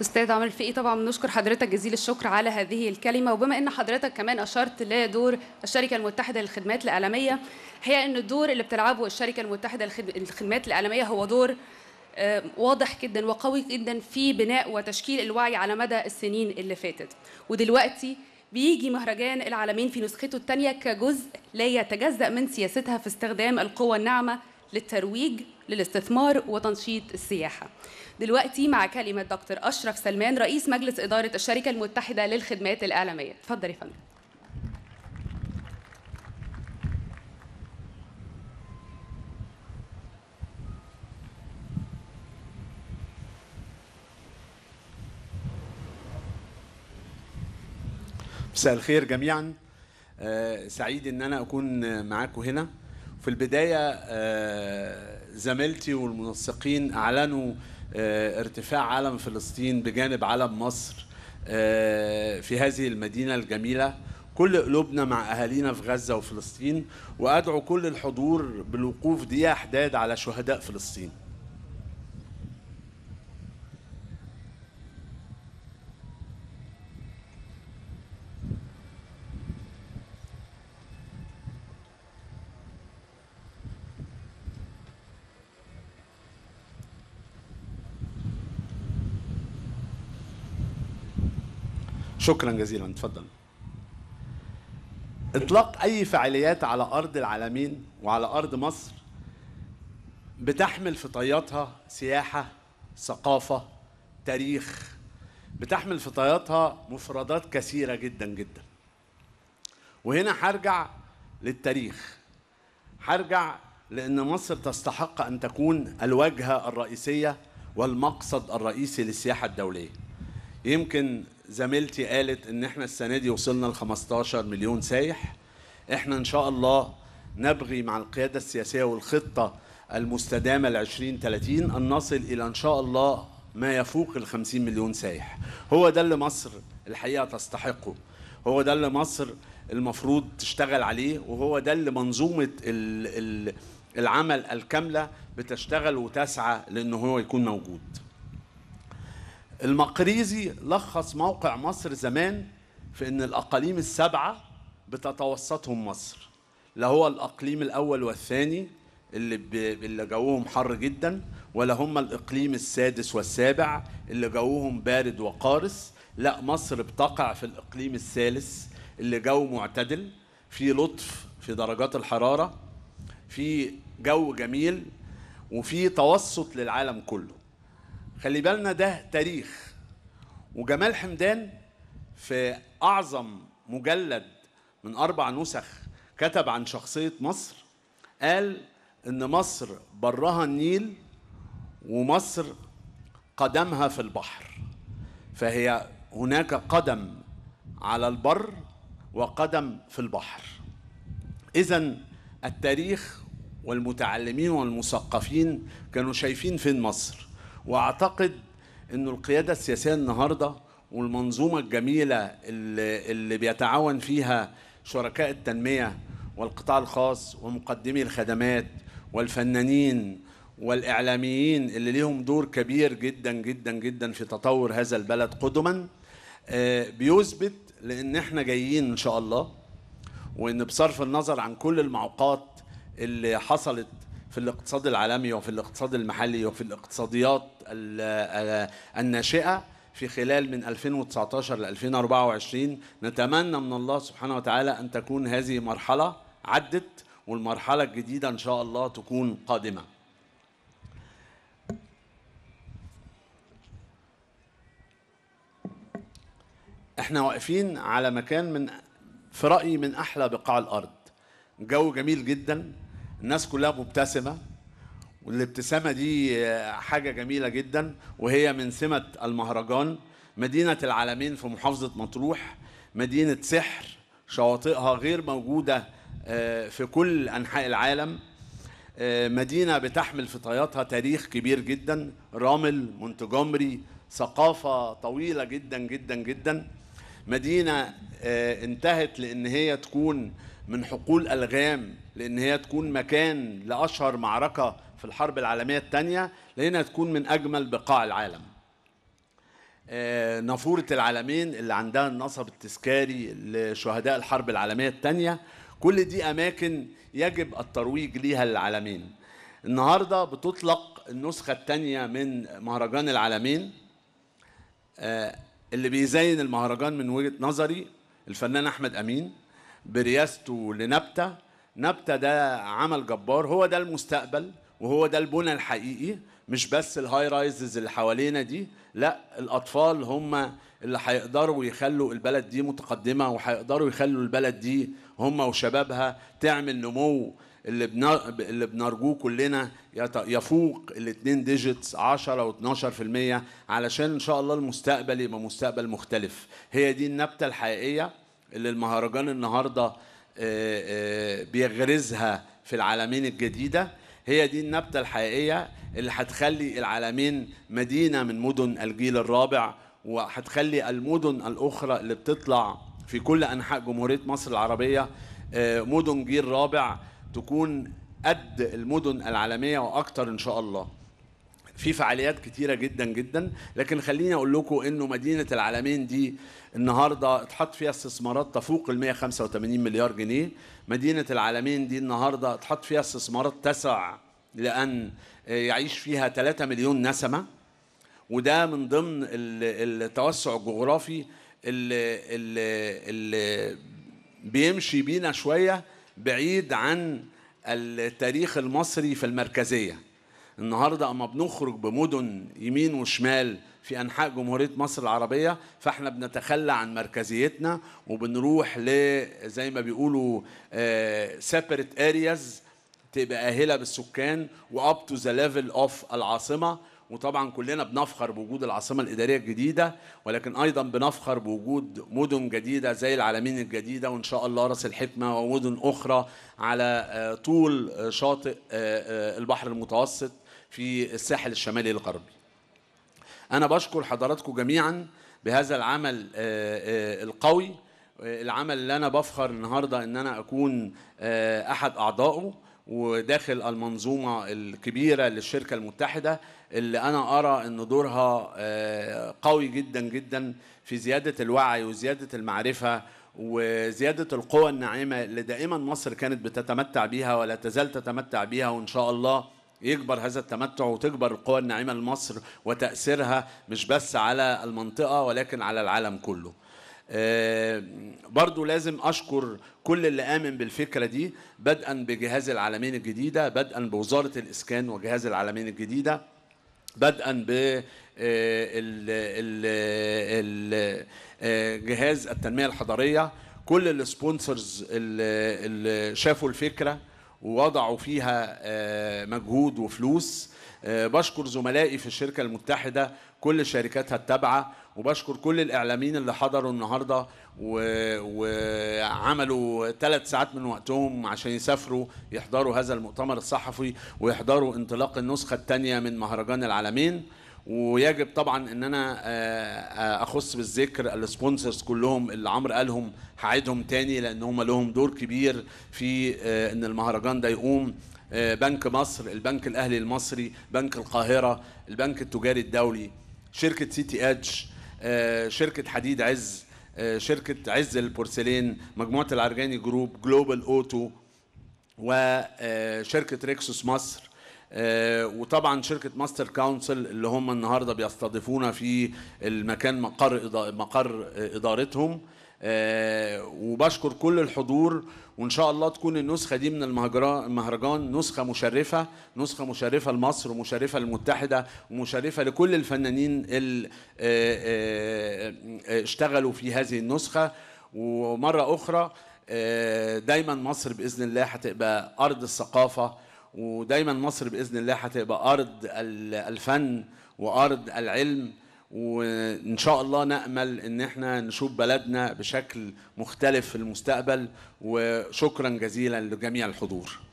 استاذ عمرو الفقي طبعا بنشكر حضرتك جزيل الشكر على هذه الكلمه وبما ان حضرتك كمان اشرت لدور الشركه المتحده للخدمات الاعلاميه هي ان الدور اللي بتلعبه الشركه المتحده للخدمات الاعلاميه هو دور آه، واضح جدا وقوي جدا في بناء وتشكيل الوعي على مدى السنين اللي فاتت ودلوقتي بيجي مهرجان العالمين في نسخته الثانيه كجزء لا يتجزأ من سياستها في استخدام القوى الناعمه للترويج للاستثمار وتنشيط السياحة دلوقتي مع كلمة دكتور أشرف سلمان رئيس مجلس إدارة الشركة المتحدة للخدمات الإعلامية تفضل يا فندم مساء الخير جميعا آه، سعيد ان انا اكون معاكم هنا في البداية آه، زميلتي والمنسقين أعلنوا آه، ارتفاع علم فلسطين بجانب علم مصر آه، في هذه المدينة الجميلة كل قلوبنا مع أهالينا في غزة وفلسطين وأدعو كل الحضور بالوقوف دقيقة حداد على شهداء فلسطين شكرا جزيلا تفضل اطلاق اي فعاليات على ارض العالمين وعلى ارض مصر بتحمل في طياتها سياحه ثقافه تاريخ بتحمل في طياتها مفردات كثيره جدا جدا وهنا هرجع للتاريخ هرجع لان مصر تستحق ان تكون الواجهه الرئيسيه والمقصد الرئيسي للسياحه الدوليه يمكن زميلتي قالت ان احنا السنه دي وصلنا ل 15 مليون سايح احنا ان شاء الله نبغي مع القياده السياسيه والخطه المستدامه ل 2030 ان نصل الى ان شاء الله ما يفوق ال 50 مليون سايح هو ده اللي مصر الحقيقه تستحقه هو ده اللي مصر المفروض تشتغل عليه وهو ده اللي منظومه الـ الـ العمل الكامله بتشتغل وتسعى لان هو يكون موجود المقريزي لخص موقع مصر زمان في ان الاقاليم السبعه بتتوسطهم مصر لا هو الاقليم الاول والثاني اللي ب... اللي جوهم حر جدا ولا هم الاقليم السادس والسابع اللي جوهم بارد وقارس لا مصر بتقع في الاقليم الثالث اللي جو معتدل في لطف في درجات الحراره في جو جميل وفي توسط للعالم كله خلي بالنا ده تاريخ وجمال حمدان في أعظم مجلد من أربع نسخ كتب عن شخصية مصر قال إن مصر برها النيل ومصر قدمها في البحر فهي هناك قدم على البر وقدم في البحر إذا التاريخ والمتعلمين والمثقفين كانوا شايفين فين مصر واعتقد ان القياده السياسيه النهارده والمنظومه الجميله اللي, اللي بيتعاون فيها شركاء التنميه والقطاع الخاص ومقدمي الخدمات والفنانين والاعلاميين اللي ليهم دور كبير جدا جدا جدا في تطور هذا البلد قدما آه، بيثبت لان احنا جايين ان شاء الله وان بصرف النظر عن كل المعوقات اللي حصلت في الاقتصاد العالمي وفي الاقتصاد المحلي وفي الاقتصاديات آه، الناشئة في خلال من 2019 ل 2024 نتمنى من الله سبحانه وتعالى أن تكون هذه مرحلة عدت والمرحلة الجديدة إن شاء الله تكون قادمة احنا واقفين على مكان من في رأيي من أحلى بقاع الأرض جو جميل جدا الناس كلها مبتسمه والابتسامه دي آه، حاجه جميله جدا وهي من سمه المهرجان مدينه العالمين في محافظه مطروح مدينه سحر شواطئها غير موجوده آه، في كل انحاء العالم آه، مدينه بتحمل في طياتها تاريخ كبير جدا رامل منتجمري ثقافه طويله جدا جدا جدا مدينة آه، انتهت لأن هي تكون من حقول ألغام لأن هي تكون مكان لأشهر معركة في الحرب العالمية الثانية لأنها تكون من أجمل بقاع العالم آه، نافورة العالمين اللي عندها النصب التذكاري لشهداء الحرب العالمية الثانية كل دي أماكن يجب الترويج ليها للعالمين النهاردة بتطلق النسخة الثانية من مهرجان العالمين آه، اللي بيزين المهرجان من وجهه نظري الفنان احمد امين برياسته لنبته نبته ده عمل جبار هو ده المستقبل وهو ده البنى الحقيقي مش بس الهاي رايزز اللي حوالينا دي لا الاطفال هم اللي هيقدروا يخلوا البلد دي متقدمه وهيقدروا يخلوا البلد دي هم وشبابها تعمل نمو اللي اللي بنرجوه كلنا يفوق الاثنين ديجيتس 10 و12% علشان ان شاء الله المستقبل يبقى مستقبل مختلف هي دي النبته الحقيقيه اللي المهرجان النهارده بيغرزها في العالمين الجديده هي دي النبته الحقيقيه اللي هتخلي العالمين مدينه من مدن الجيل الرابع وهتخلي المدن الاخرى اللي بتطلع في كل انحاء جمهوريه مصر العربيه مدن جيل رابع تكون قد المدن العالمية وأكتر إن شاء الله في فعاليات كتيرة جدا جدا لكن خليني أقول لكم إنه مدينة العالمين دي النهاردة اتحط فيها استثمارات تفوق ال 185 مليار جنيه مدينة العالمين دي النهاردة اتحط فيها استثمارات تسع لأن يعيش فيها 3 مليون نسمة وده من ضمن التوسع الجغرافي اللي, اللي بيمشي بينا شويه بعيد عن التاريخ المصري في المركزية النهاردة أما بنخرج بمدن يمين وشمال في أنحاء جمهورية مصر العربية فإحنا بنتخلى عن مركزيتنا وبنروح ل زي ما بيقولوا سيبريت آه، أريز تبقى أهلة بالسكان وأب تو ذا ليفل أوف العاصمة وطبعا كلنا بنفخر بوجود العاصمه الاداريه الجديده ولكن ايضا بنفخر بوجود مدن جديده زي العالمين الجديده وان شاء الله راس الحكمه ومدن اخرى على آه، طول آه، شاطئ آه، البحر المتوسط في الساحل الشمالي الغربي. انا بشكر حضراتكم جميعا بهذا العمل القوي العمل اللي انا بفخر النهارده ان انا اكون احد اعضائه وداخل المنظومة الكبيرة للشركة المتحدة اللي أنا أرى أن دورها آه، قوي جدا جدا في زيادة الوعي وزيادة المعرفة وزيادة القوى الناعمة اللي دائما مصر كانت بتتمتع بيها ولا تزال تتمتع بيها وإن شاء الله يكبر هذا التمتع وتكبر القوى الناعمة لمصر وتأثيرها مش بس على المنطقة ولكن على العالم كله آه، برضو لازم أشكر كل اللي آمن بالفكرة دي بدءا بجهاز العالمين الجديدة بدءا بوزارة الإسكان وجهاز العالمين الجديدة بدءا ب آه، آه، جهاز التنمية الحضرية كل السبونسرز اللي شافوا الفكره ووضعوا فيها آه، مجهود وفلوس آه، بشكر زملائي في الشركة المتحدة كل شركاتها التابعة وبشكر كل الإعلاميين اللي حضروا النهاردة وعملوا ثلاث ساعات من وقتهم عشان يسافروا يحضروا هذا المؤتمر الصحفي ويحضروا انطلاق النسخة الثانية من مهرجان العالمين ويجب طبعا ان انا آه، آه، اخص بالذكر السبونسرز كلهم اللي عمرو قالهم هعيدهم تاني لان هم لهم دور كبير في آه، ان المهرجان ده يقوم بنك مصر البنك الاهلي المصري بنك القاهره البنك التجاري الدولي شركه سي تي اتش شركه حديد عز شركه عز البورسلين مجموعه العرجاني جروب جلوبال اوتو وشركه ريكسوس مصر آه، وطبعا شركه ماستر كونسل اللي هم النهارده بيستضيفونا في المكان مقر مقر ادارتهم آه، وبشكر كل الحضور وان شاء الله تكون النسخه دي من المهرجان نسخه مشرفه نسخه مشرفه لمصر ومشرفه للمتحده ومشرفه لكل الفنانين اللي آه، اشتغلوا في هذه النسخه ومره اخرى دايما مصر باذن الله هتبقى ارض الثقافه ودايما مصر باذن الله هتبقى ارض الفن وارض العلم وان شاء الله نامل ان احنا نشوف بلدنا بشكل مختلف في المستقبل وشكرا جزيلا لجميع الحضور